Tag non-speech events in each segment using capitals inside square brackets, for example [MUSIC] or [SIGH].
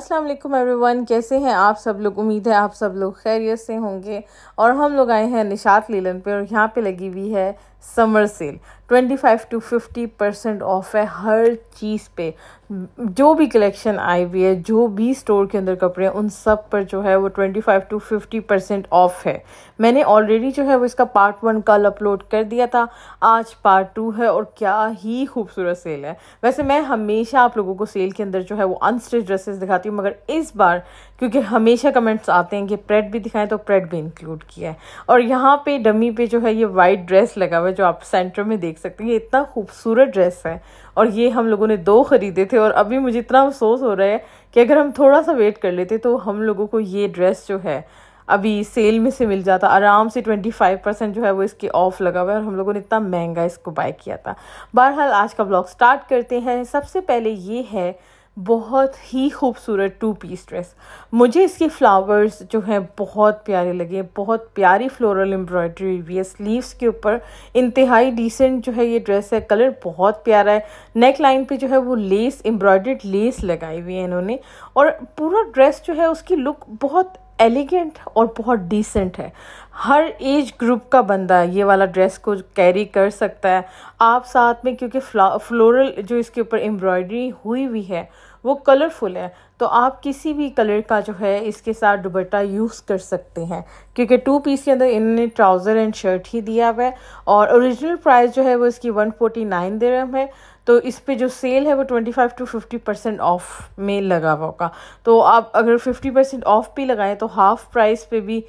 Aslam everyone कैसे हैं आप सब लोग उम्मीद है आप सब लोग खैरियत से होंगे और हम लोग आए हैं निशात लीलन पे और यहाँ पे लगी हुई है summer sale 25 to 50 percent off है हर चीज़ पे जो भी कलेक्शन आई हुई है जो भी स्टोर के अंदर कपड़े हैं उन सब पर जो है वो 25 टू 50 परसेंट ऑफ है मैंने ऑलरेडी जो है वो इसका पार्ट वन कल अपलोड कर दिया था आज पार्ट टू है और क्या ही खूबसूरत सेल है वैसे मैं हमेशा आप लोगों को सेल के अंदर जो है वो अनस्टिच ड्रेसेस दिखाती हूँ मगर इस बार क्योंकि हमेशा कमेंट्स आते हैं कि प्रेड भी दिखाएं तो प्रेड भी इंक्लूड किया है और यहाँ पे डमी पे जो है ये वाइट ड्रेस लगा हुआ है जो आप सेंटर में देख सकते हैं ये इतना खूबसूरत ड्रेस है और ये हम लोगों ने दो ख़रीदे थे और अभी मुझे इतना अफसोस हो रहा है कि अगर हम थोड़ा सा वेट कर लेते तो हम लोगों को ये ड्रेस जो है अभी सेल में से मिल जाता आराम से ट्वेंटी फाइव परसेंट जो है वो इसके ऑफ लगा हुआ है और हम लोगों ने इतना महंगा इसको बाय किया था बहरहाल आज का ब्लॉग स्टार्ट करते हैं सबसे पहले ये है बहुत ही खूबसूरत टू पीस ड्रेस मुझे इसके फ्लावर्स जो हैं बहुत प्यारे लगे बहुत प्यारी फ्लोरल एम्ब्रॉयडरी हुई है स्लीव्स के ऊपर इंतहाई डिसेंट जो है ये ड्रेस है कलर बहुत प्यारा है नेक लाइन पे जो है वो लेस एम्ब्रॉयडर्ड लेस लगाई हुई है इन्होंने और पूरा ड्रेस जो है उसकी लुक बहुत एलिगेंट और बहुत डिसेंट है हर एज ग्रुप का बंदा ये वाला ड्रेस को कैरी कर सकता है आप साथ में क्योंकि फ्लोरल जो इसके ऊपर एम्ब्रॉयडरी हुई हुई है वो कलरफुल है तो आप किसी भी कलर का जो है इसके साथ दुबट्टा यूज़ कर सकते हैं क्योंकि टू पीस के अंदर इन्होंने ट्राउज़र एंड शर्ट ही दिया हुआ है और ओरिजिनल प्राइस जो है वो इसकी वन फोर्टी नाइन दरम है तो इस पे जो सेल है वो twenty five to fifty percent off में लगा हुआ होगा तो आप अगर फिफ्टी परसेंट ऑफ भी लगाएं तो हाफ प्राइस पे भी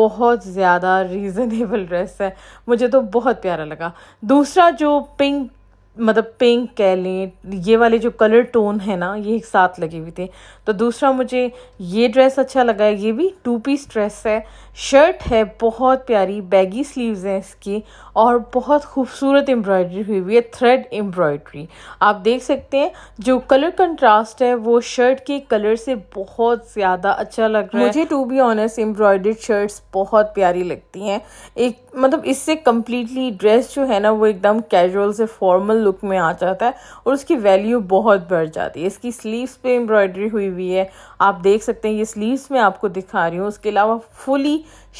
बहुत ज़्यादा रीज़नेबल ड्रेस है मुझे तो बहुत प्यारा लगा दूसरा जो पिंक मतलब पिंक कह लें ये वाले जो कलर टोन है ना ये एक साथ लगे हुए थे तो दूसरा मुझे ये ड्रेस अच्छा लगा है ये भी टू पीस ड्रेस है शर्ट है बहुत प्यारी बैगी स्लीव्स हैं इसकी और बहुत खूबसूरत एम्ब्रॉयडरी हुई हुई है थ्रेड एम्ब्रॉयडरी आप देख सकते हैं जो कलर कंट्रास्ट है वो शर्ट के कलर से बहुत ज़्यादा अच्छा लग रहा है मुझे to be honest embroidered shirts बहुत प्यारी लगती हैं एक मतलब इससे कम्प्लीटली ड्रेस जो है ना वो एकदम कैजुअल से फॉर्मल लुक में आ जाता है और उसकी वैल्यू बहुत बढ़ जाती है इसकी स्लीव्स पे एम्ब्रॉयडरी हुई हुई है आप देख सकते हैं ये स्लीव्स में आपको दिखा रही हूँ उसके अलावा फुली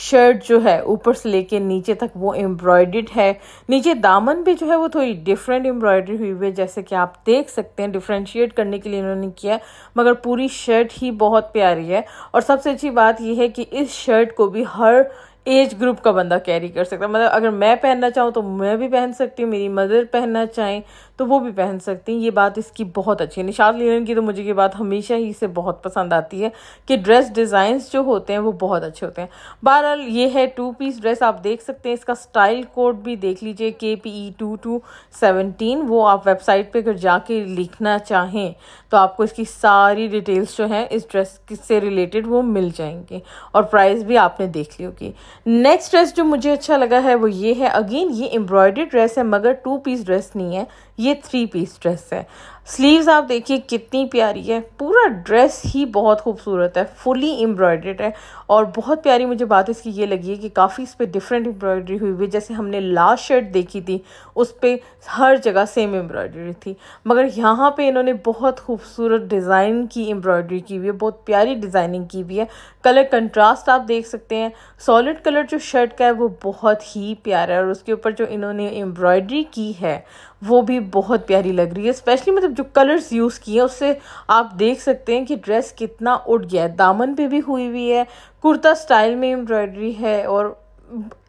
शर्ट जो है ऊपर से लेके नीचे तक वो एम्ब्रॉयड है नीचे दामन भी जो है वो थोड़ी डिफरेंट एम्ब्रॉयडरी हुई हुई है जैसे कि आप देख सकते हैं डिफ्रेंशिएट करने के लिए इन्होंने किया मगर पूरी शर्ट ही बहुत प्यारी है और सबसे अच्छी बात यह है कि इस शर्ट को भी हर एज ग्रुप का बंदा कैरी कर सकता है मतलब अगर मैं पहनना चाहूँ तो मैं भी पहन सकती हूँ मेरी मदर पहनना चाहें तो वो भी पहन सकती हैं ये बात इसकी बहुत अच्छी है निशात लीलन की तो मुझे ये बात हमेशा ही इसे बहुत पसंद आती है कि ड्रेस डिज़ाइंस जो होते हैं वो बहुत अच्छे होते हैं बहरहाल ये है टू पीस ड्रेस आप देख सकते हैं इसका स्टाइल कोड भी देख लीजिए के P E two two seventeen वो आप वेबसाइट पर अगर जाके लिखना चाहें तो आपको इसकी सारी डिटेल्स जो हैं इस ड्रेस से रिलेटेड वो मिल जाएंगे और प्राइस भी आपने देख ली होगी नेक्स्ट ड्रेस जो मुझे अच्छा लगा है वो ये है अगेन ये एम्ब्रॉयडरी ड्रेस है मगर टू पीस ड्रेस नहीं है ये थ्री पीस ड्रेस है स्लीव्स आप देखिए कितनी प्यारी है पूरा ड्रेस ही बहुत खूबसूरत है फुली एम्ब्रॉयडेड है और बहुत प्यारी मुझे बात इसकी ये लगी है कि काफ़ी इस पर डिफरेंट एम्ब्रॉयडरी हुई हुई जैसे हमने लास्ट शर्ट देखी थी उस पर हर जगह सेम एम्ब्रॉयडरी थी मगर यहाँ पे इन्होंने बहुत खूबसूरत डिज़ाइन की एम्ब्रॉयडरी की हुई है बहुत प्यारी डिज़ाइनिंग की हुई है कलर कंट्रास्ट आप देख सकते हैं सॉलिड कलर जो शर्ट का है वो बहुत ही प्यारा है और उसके ऊपर जो इन्होंने एम्ब्रॉयडरी की है वो भी बहुत प्यारी लग रही है स्पेशली मतलब जो कलर्स यूज़ किए हैं उससे आप देख सकते हैं कि ड्रेस कितना उड़ गया है दामन पे भी हुई हुई है कुर्ता स्टाइल में एम्ब्रॉयडरी है और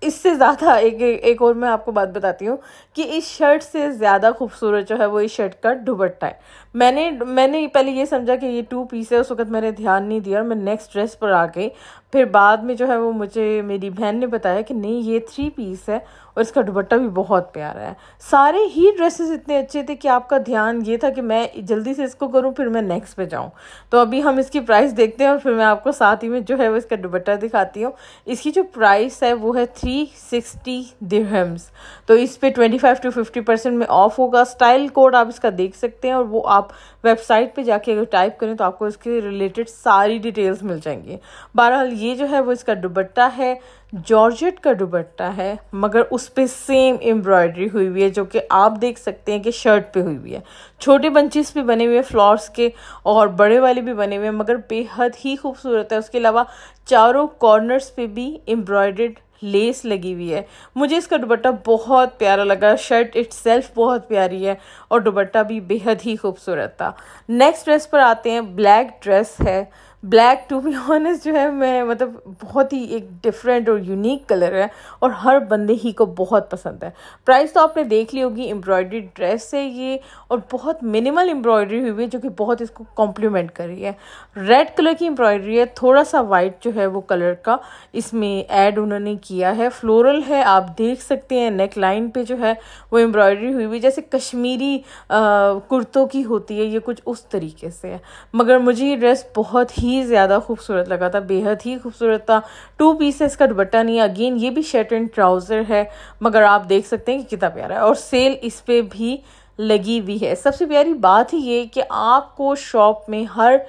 इससे ज़्यादा [LAUGHS] एक एक और मैं आपको बात बताती हूँ कि इस शर्ट से ज़्यादा खूबसूरत जो है वो इस शर्ट का दुबट्टा है मैंने मैंने पहले ये समझा कि ये टू पीस है उस वक्त मैंने ध्यान नहीं दिया और मैं नेक्स्ट ड्रेस पर आ गई फिर बाद में जो है वो मुझे मेरी बहन ने बताया कि नहीं ये थ्री पीस है और इसका दुपट्टा भी बहुत प्यारा है सारे ही ड्रेसेस इतने अच्छे थे कि आपका ध्यान ये था कि मैं जल्दी से इसको करूँ फिर मैं नेक्स्ट पे जाऊँ तो अभी हम इसकी प्राइस देखते हैं और फिर मैं आपको साथ ही में जो है वो इसका दुपट्टा दिखाती हूँ इसकी जो प्राइस है वो है थ्री सिक्सटी तो इस पर twenty five to fifty percent में ऑफ होगा स्टाइल कोड आप इसका देख सकते हैं और वो आप वेबसाइट पर जाके अगर टाइप करें तो आपको इसके रिलेटेड सारी डिटेल्स मिल जाएंगी बहरहाल ये जो है वो इसका दुबट्टा है जॉर्जेट का दुबट्टा है मगर उस पर सेम एम्ब्रॉयडरी हुई हुई है जो कि आप देख सकते हैं कि शर्ट पे हुई हुई है छोटे बंचेस भी बने हुए हैं फ्लावर्स के और बड़े वाले भी बने हुए हैं मगर बेहद ही खूबसूरत है उसके अलावा चारों कॉर्नर्स पे भी एम्ब्रॉयड लेस लगी हुई है मुझे इसका दुबट्टा बहुत प्यारा लगा शर्ट इट्सल्फ बहुत प्यारी है और दुबट्टा भी बेहद ही खूबसूरत था नेक्स्ट ड्रेस पर आते हैं ब्लैक ड्रेस है ब्लैक टू बी ऑनेस्ट जो है मैं मतलब बहुत ही एक डिफरेंट और यूनिक कलर है और हर बंदे ही को बहुत पसंद है प्राइस तो आपने देख ली होगी एम्ब्रॉयडरी ड्रेस से ये और बहुत मिनिमल एम्ब्रॉयडरी हुई है जो कि बहुत इसको कॉम्प्लीमेंट कर रही है रेड कलर की एम्ब्रॉयडरी है थोड़ा सा वाइट जो है वो कलर का इसमें ऐड उन्होंने किया है फ्लोरल है आप देख सकते हैं नेक लाइन पर जो है वो एम्ब्रॉयडरी हुई हुई जैसे कश्मीरी आ, कुर्तों की होती है ये कुछ उस तरीके से है मगर मुझे ये ड्रेस बहुत ही ही ज़्यादा खूबसूरत लगा था बेहद ही खूबसूरत था टू पीसेस का दुबट्टा नहीं अगेन ये भी शर्ट एंड ट्राउज़र है मगर आप देख सकते हैं कि कितना प्यारा है और सेल इस पर भी लगी हुई है सबसे प्यारी बात ही ये कि आपको शॉप में हर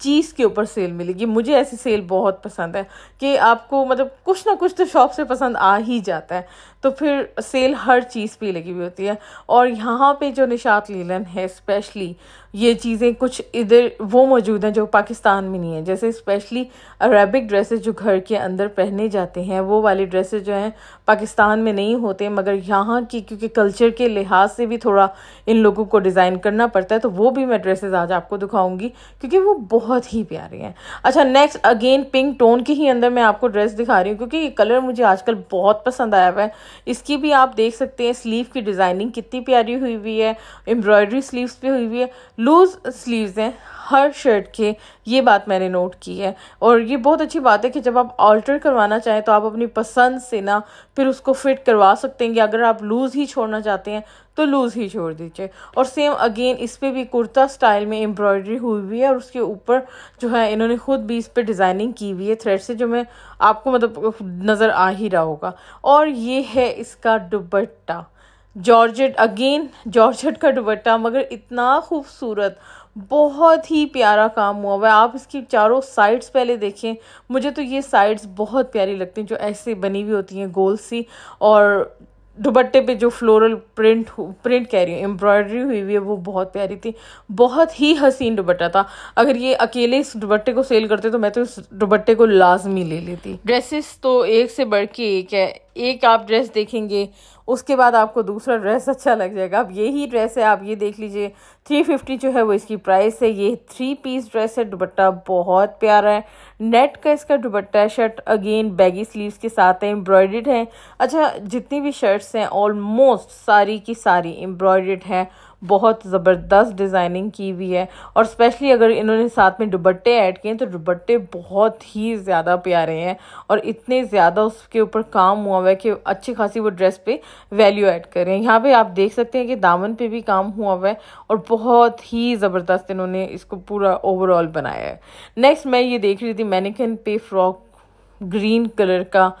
चीज़ के ऊपर सेल मिलेगी मुझे ऐसी सेल बहुत पसंद है कि आपको मतलब कुछ ना कुछ तो शॉप से पसंद आ ही जाता है तो फिर सेल हर चीज़ पे लगी हुई होती है और यहाँ पे जो निशात लीलन है स्पेशली ये चीज़ें कुछ इधर वो मौजूद हैं जो पाकिस्तान में नहीं है जैसे स्पेशली अरेबिक ड्रेसेस जो घर के अंदर पहने जाते हैं वो वाले ड्रेसेस जो हैं पाकिस्तान में नहीं होते मगर यहाँ की क्योंकि कल्चर के लिहाज से भी थोड़ा इन लोगों को डिज़ाइन करना पड़ता है तो वो भी मैं ड्रेसेज आज आपको दिखाऊँगी क्योंकि वो बहुत बहुत ही प्यारी हैं अच्छा नेक्स्ट अगेन पिंक टोन के ही अंदर मैं आपको ड्रेस दिखा रही हूँ क्योंकि ये कलर मुझे आजकल बहुत पसंद आया हुआ है इसकी भी आप देख सकते हैं स्लीव की डिज़ाइनिंग कितनी प्यारी हुई हुई है एम्ब्रॉयडरी स्लीव्स पे हुई हुई है लूज़ स्लीव्स हैं हर शर्ट के ये बात मैंने नोट की है और ये बहुत अच्छी बात है कि जब आप ऑल्टर करवाना चाहें तो आप अपनी पसंद से ना फिर उसको फिट करवा सकते हैं कि अगर आप लूज़ ही छोड़ना चाहते हैं तो लूज़ ही छोड़ दीजिए और सेम अगेन इस पर भी कुर्ता स्टाइल में एम्ब्रॉयडरी हुई हुई है और उसके ऊपर जो है इन्होंने ख़ुद भी इस पर डिज़ाइनिंग की हुई है थ्रेड से जो मैं आपको मतलब नज़र आ ही रहा होगा और ये है इसका दुबट्टा जॉर्जेट अगेन जॉर्जेट का दुबट्टा मगर इतना खूबसूरत बहुत ही प्यारा काम हुआ हुआ है आप इसकी चारों साइड्स पहले देखें मुझे तो ये साइड्स बहुत प्यारी लगती हैं जो ऐसे बनी हुई होती हैं गोल सी और दुबट्टे पे जो फ्लोरल प्रिंट प्रिंट कह रही हूँ एम्ब्रॉयडरी हुई हुई है वो बहुत प्यारी थी बहुत ही हसीन दुबट्टा था अगर ये अकेले इस दुबट्टे को सेल करते तो मैं तो इस दुबट्टे को लाजमी ले लेती ड्रेसेस तो एक से बढ़ के एक है एक आप ड्रेस देखेंगे उसके बाद आपको दूसरा ड्रेस अच्छा लग जाएगा अब यही ड्रेस है आप ये देख लीजिए थ्री फिफ्टी जो है वो इसकी प्राइस है ये थ्री पीस ड्रेस है दुबट्टा बहुत प्यारा है नेट का इसका दुबट्टा है शर्ट अगेन बैगी स्लीव्स के साथ है एम्ब्रॉयड है अच्छा जितनी भी शर्ट्स हैं ऑलमोस्ट सारी की सारी एम्ब्रॉयड है बहुत ज़बरदस्त डिज़ाइनिंग की हुई है और स्पेशली अगर इन्होंने साथ में दुबट्टे ऐड किए तो दुबट्टे बहुत ही ज़्यादा प्यारे हैं और इतने ज़्यादा उसके ऊपर काम हुआ हुआ है कि अच्छी खासी वो ड्रेस पे वैल्यू ऐड करें यहाँ पे आप देख सकते हैं कि दामन पे भी काम हुआ हुआ है और बहुत ही ज़बरदस्त इन्होंने इसको पूरा ओवरऑल बनाया है नेक्स्ट मैं ये देख रही थी मैनिकन पे फ्रॉक ग्रीन कलर का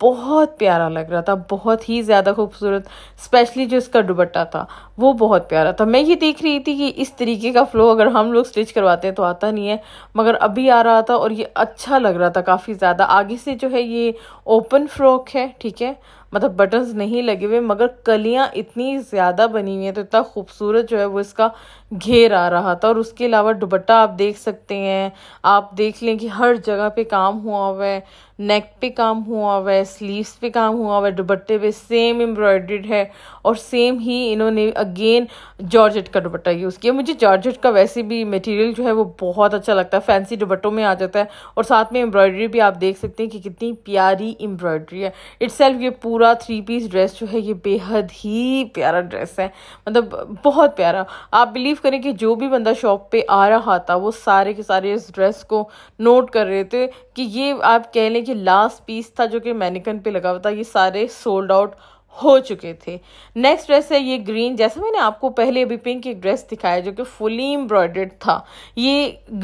बहुत प्यारा लग रहा था बहुत ही ज़्यादा खूबसूरत स्पेशली जो इसका दुबट्टा था वो बहुत प्यारा था मैं ये देख रही थी कि इस तरीके का फ़्लो अगर हम लोग स्टिच करवाते हैं तो आता नहीं है मगर अभी आ रहा था और ये अच्छा लग रहा था काफ़ी ज़्यादा आगे से जो है ये ओपन फ्रॉक है ठीक है मतलब बटन्स नहीं लगे हुए मगर कलियाँ इतनी ज़्यादा बनी हुई हैं तो इतना खूबसूरत जो है वो इसका घेर आ रहा था और उसके अलावा दुबट्टा आप देख सकते हैं आप देख लें कि हर जगह पे काम हुआ हुआ है नेक पे काम हुआ हुआ है स्लीव्स पे काम हुआ हुआ है दुबट्टे पे सेम एम्ब्रॉयड्रीड है और सेम ही इन्होंने अगेन जॉर्जेट का दुपट्टा यूज़ किया मुझे जॉर्जेट का वैसे भी मटेरियल जो है वो बहुत अच्छा लगता है फैंसी दुपट्टों में आ जाता है और साथ में एम्ब्रॉयडरी भी आप देख सकते हैं कि कितनी प्यारी एम्ब्रॉयडरी है इट्स ये पूरा थ्री पीस ड्रेस जो है ये बेहद ही प्यारा ड्रेस है मतलब बहुत प्यारा आप बिलीव करें कि जो भी बंदा शॉप पे आ रहा था वो सारे के सारे इस ड्रेस को नोट कर रहे थे कि ये आप कह लें कि लास्ट पीस था जो कि मैनिकन पे लगा हुआ था ये सारे सोल्ड आउट हो चुके थे नेक्स्ट ड्रेस है ये ग्रीन जैसा मैंने आपको पहले अभी पिंक एक ड्रेस दिखाया जो कि फुली एम्ब्रॉयड्रेड था ये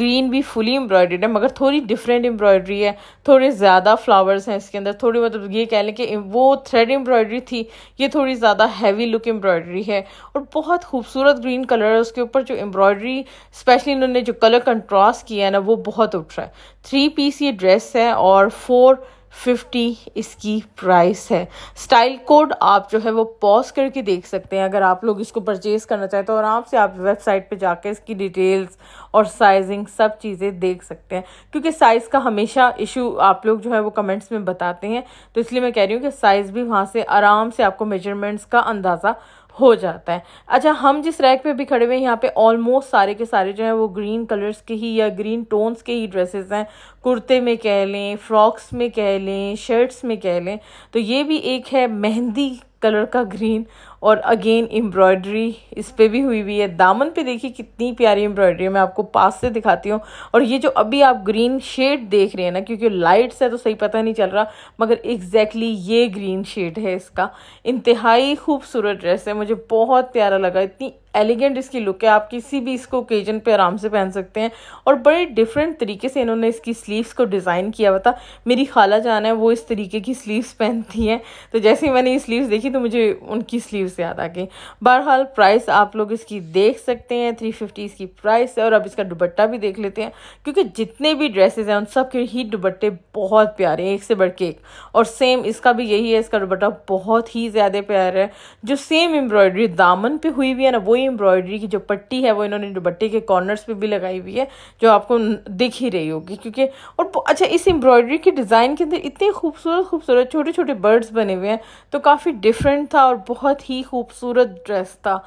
ग्रीन भी फुली एम्ब्रॉयड है मगर थोड़ी डिफरेंट एम्ब्रॉयडरी है थोड़े ज़्यादा फ्लावर्स हैं इसके अंदर थोड़ी मतलब ये कह लें कि वो थ्रेड एम्ब्रॉयड्री थी ये थोड़ी ज़्यादा हैवी लुक एम्ब्रॉयड्री है और बहुत खूबसूरत ग्रीन कलर है उसके ऊपर जो एम्ब्रॉयड्री स्पेशली इन्होंने जो कलर कंट्रास्ट किया है ना वो बहुत उठ रहा है थ्री पीस ये ड्रेस है और फोर फिफ्टी इसकी प्राइस है स्टाइल कोड आप जो है वो पॉज करके देख सकते हैं अगर आप लोग इसको परचेज़ करना चाहें तो आराम से आप वेबसाइट पे जाके इसकी डिटेल्स और साइजिंग सब चीज़ें देख सकते हैं क्योंकि साइज़ का हमेशा इशू आप लोग जो है वो कमेंट्स में बताते हैं तो इसलिए मैं कह रही हूँ कि साइज़ भी वहाँ से आराम से आपको मेजरमेंट्स का अंदाज़ा हो जाता है अच्छा हम जिस रैक पे भी खड़े हुए हैं यहाँ पे ऑलमोस्ट सारे के सारे जो हैं वो ग्रीन कलर्स के ही या ग्रीन टोन्स के ही ड्रेसेस हैं कुर्ते में कह लें फ्रॉक्स में कह लें शर्ट्स में कह लें तो ये भी एक है मेहंदी कलर का ग्रीन और अगेन एम्ब्रॉयडरी इस पर भी हुई हुई है दामन पे देखिए कितनी प्यारी एम्ब्रॉयडरी है मैं आपको पास से दिखाती हूँ और ये जो अभी आप ग्रीन शेड देख रहे हैं ना क्योंकि लाइट्स है तो सही पता नहीं चल रहा मगर एग्जैक्टली exactly ये ग्रीन शेड है इसका इंतहाई खूबसूरत ड्रेस है मुझे बहुत प्यारा लगा इतनी एलिगेंट इसकी लुक है आप किसी भी इसको ओकेजन पे आराम से पहन सकते हैं और बड़े डिफरेंट तरीके से इन्होंने इसकी स्लीव्स को डिज़ाइन किया हुआ था मेरी खाला जान है वो इस तरीके की स्लीव्स पहनती हैं तो जैसे ही मैंने ये स्लीव्स देखी तो मुझे उनकी स्लीव्स से याद आ गई बहरहाल प्राइस आप लोग इसकी देख सकते हैं थ्री फिफ्टी इसकी प्राइस है और अब इसका दुबट्टा भी देख लेते हैं क्योंकि जितने भी ड्रेसेस हैं उन सब के ही दुबट्टे बहुत प्यारे हैं एक से बढ़ एक और सेम इसका भी यही है इसका दुबट्टा बहुत ही ज़्यादा प्यारा है जो सेम एम्ब्रॉयडरी दामन पर हुई हुई है ना वही एम्ब्रॉयडरी की जो पट्टी है वो इन्होंने दुबट्टे के कॉर्नर्स पर भी लगाई हुई है जो आपको दिख ही रही होगी क्योंकि और अच्छा इस एम्ब्रॉयडरी के डिज़ाइन के अंदर इतने खूबसूरत खूबसूरत छोटे छोटे बर्ड्स बने हुए हैं तो काफ़ी डिफरेंट था और बहुत ही ही खूबसूरत ड्रेस था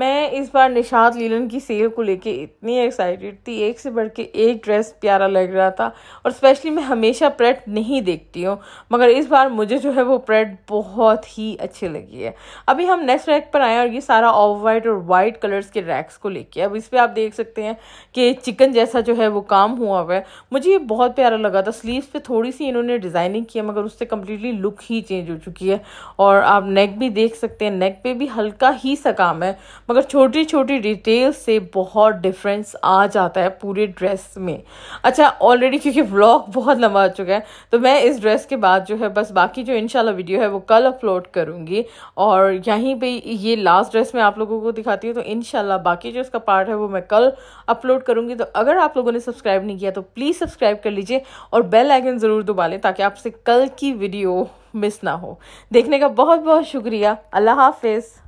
मैं इस बार निशात लीलन की सेल को लेके इतनी एक्साइटेड थी एक से बढ़ के एक ड्रेस प्यारा लग रहा था और स्पेशली मैं हमेशा प्रेट नहीं देखती हूँ मगर इस बार मुझे जो है वो प्रेट बहुत ही अच्छी लगी है अभी हम नेक्स्ट रैक पर आए और ये सारा ऑफ वाइट और वाइट कलर्स के रैक्स को लेके अब इस पर आप देख सकते हैं कि चिकन जैसा जो है वो काम हुआ हुआ है मुझे ये बहुत प्यारा लगा था स्लीव्स पर थोड़ी सी इन्होंने डिज़ाइनिंग की है मगर उससे कम्प्लीटली लुक ही चेंज हो चुकी है और आप नेक भी देख सकते हैं नेक नेक पे भी हल्का ही सा काम है मगर छोटी छोटी डिटेल से बहुत डिफरेंस आ जाता है पूरे ड्रेस में अच्छा ऑलरेडी क्योंकि व्लॉग बहुत लंबा आ चुका है तो मैं इस ड्रेस के बाद जो है बस बाकी जो इनशाला वीडियो है वो कल अपलोड करूँगी और यहीं पर ये लास्ट ड्रेस मैं आप लोगों को दिखाती हूँ तो इनशाला बाकी जो इसका पार्ट है वो मैं कल अपलोड करूँगी तो अगर आप लोगों ने सब्सक्राइब नहीं किया तो प्लीज़ सब्सक्राइब कर लीजिए और बेल आइकन ज़रूर दबा लें ताकि आपसे कल की वीडियो मिस ना हो देखने का बहुत बहुत शुक्रिया अल्लाह हाफिज़